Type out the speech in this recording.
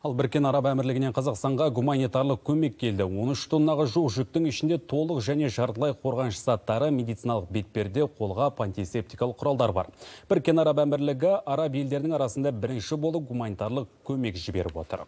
Ал Біркен Араб әмірлігінен Қазақстанға гуманитарлық көмек келді. 13 тоннаға жоқ жүктің ішінде толық және жартылай қорғаныш заттары медициналық бетперде, қолға пантисептикалық құралдар бар. Біркен Араб әмірлігі араб елдерінің арасында бірінші болып гуманитарлық көмек жіберіп отыр.